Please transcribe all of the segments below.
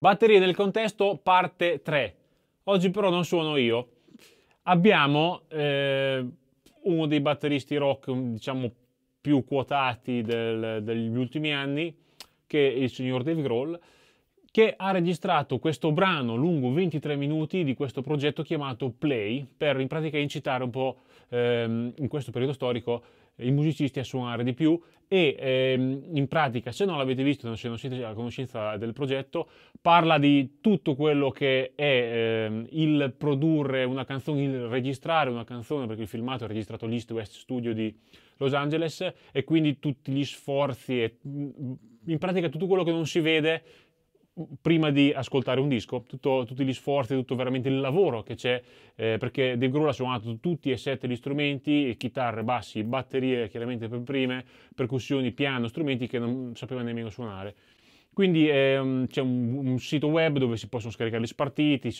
Batterie nel contesto parte 3. Oggi però non sono io. Abbiamo eh, uno dei batteristi rock, diciamo, più quotati del, degli ultimi anni, che è il signor Dave Grohl, che ha registrato questo brano lungo 23 minuti di questo progetto chiamato Play per in pratica incitare un po' ehm, in questo periodo storico i musicisti a suonare di più e ehm, in pratica se non l'avete visto se non siete a conoscenza del progetto parla di tutto quello che è ehm, il produrre una canzone il registrare una canzone perché il filmato è registrato all'East West Studio di Los Angeles e quindi tutti gli sforzi e mm, in pratica tutto quello che non si vede prima di ascoltare un disco, tutto, tutti gli sforzi, tutto veramente il lavoro che c'è, eh, perché Dave Grohl ha suonato tutti e sette gli strumenti, chitarre, bassi, batterie chiaramente per prime, percussioni, piano, strumenti che non sapeva nemmeno suonare. Quindi ehm, c'è un, un, sito web dove si possono scaricare gli spartiti,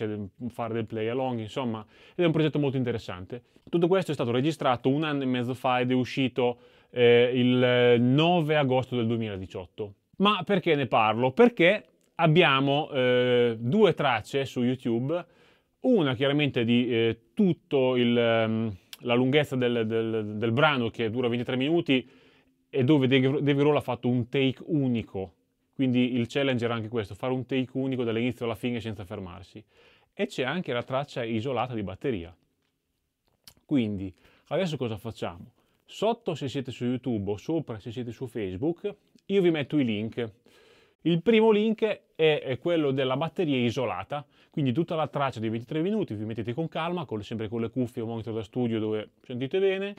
fare del play along, insomma, ed è un progetto molto interessante. Tutto questo è stato registrato un anno e mezzo fa ed è uscito eh, il 9 agosto del 2018. Ma perché ne parlo? Perché abbiamo eh, due tracce su YouTube, una chiaramente di eh, tutto il, ehm, la lunghezza del, del, del, brano che dura 23 minuti e dove Dave Roll ha fatto un take unico, quindi il challenge era anche questo, fare un take unico dall'inizio alla fine senza fermarsi. E c'è anche la traccia isolata di batteria. Quindi adesso cosa facciamo? Sotto se siete su YouTube o sopra se siete su Facebook, io vi metto i link il primo link è quello della batteria isolata, quindi tutta la traccia di 23 minuti, vi mettete con calma, con, sempre con le cuffie o monitor da studio dove sentite bene,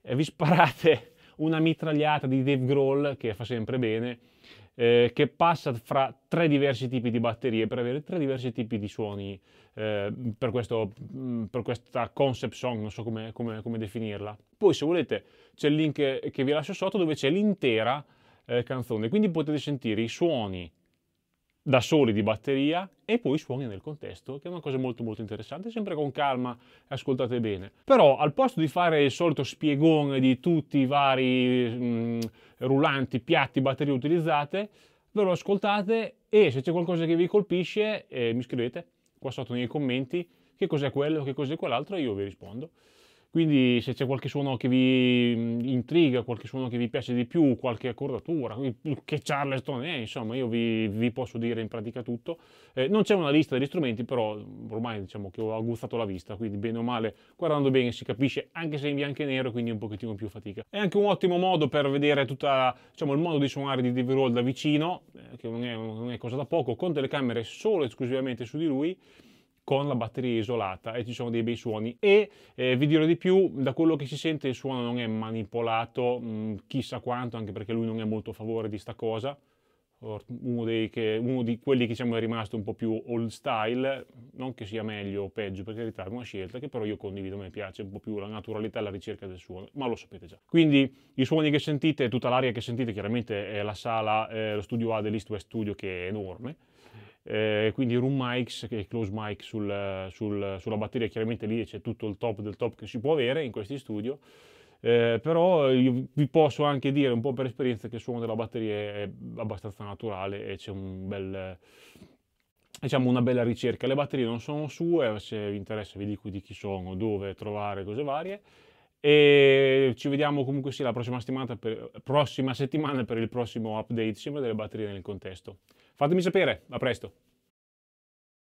vi sparate una mitragliata di Dave Grohl che fa sempre bene, eh, che passa fra tre diversi tipi di batterie per avere tre diversi tipi di suoni eh, per, questo, mm, per, questa concept song, non so come, come, come definirla. Poi se volete c'è il link che vi lascio sotto dove c'è l'intera eh, canzone, quindi potete sentire i suoni da soli di batteria e poi suoni nel contesto, che è una cosa molto molto interessante, sempre con calma ascoltate bene. Però al posto di fare il solito spiegone di tutti i vari mh, mm, rullanti, piatti, batterie utilizzate, ve lo ascoltate e se c'è qualcosa che vi colpisce eh, mi scrivete qua sotto nei commenti che cos'è quello, che cos'è quell'altro e io vi rispondo. Quindi se c'è qualche suono che vi intriga, qualche suono che vi piace di più, qualche accordatura, che Charleston è, insomma, io vi, vi posso dire in pratica tutto. Eh, non c'è una lista degli strumenti, però ormai diciamo che ho aggustato la vista, quindi bene o male, guardando bene si capisce, anche se in bianco e nero, quindi un pochettino più fatica. È anche un ottimo modo per vedere tutto diciamo, il modo di suonare di Dave Roll da vicino, eh, che non è, non è cosa da poco, con telecamere solo e esclusivamente su di lui, con la batteria isolata e ci sono dei bei suoni e eh, vi dirò di più da quello che si sente il suono non è manipolato mh, mm, chissà quanto anche perché lui non è molto a favore di sta cosa uno, che, uno di quelli che diciamo, è rimasto un po' più old style non che sia meglio o peggio per carità è una scelta che però io condivido a me piace un po' più la naturalità e la ricerca del suono ma lo sapete già quindi i suoni che sentite tutta l'aria che sentite chiaramente è la sala eh, lo studio A dell'East West Studio che è enorme eh, quindi room mics e close mic sul, sul, sulla batteria, chiaramente lì c'è tutto il top del top che si può avere in questi studio, eh, però vi posso anche dire un po' per esperienza che il suono della batteria è abbastanza naturale e c'è un bel, diciamo una bella ricerca. Le batterie non sono sue, se vi interessa vi dico di chi sono, dove trovare, cose varie e ci vediamo comunque sì la prossima settimana, per, prossima settimana per il prossimo update insieme delle batterie nel contesto. Fatemi sapere, a presto!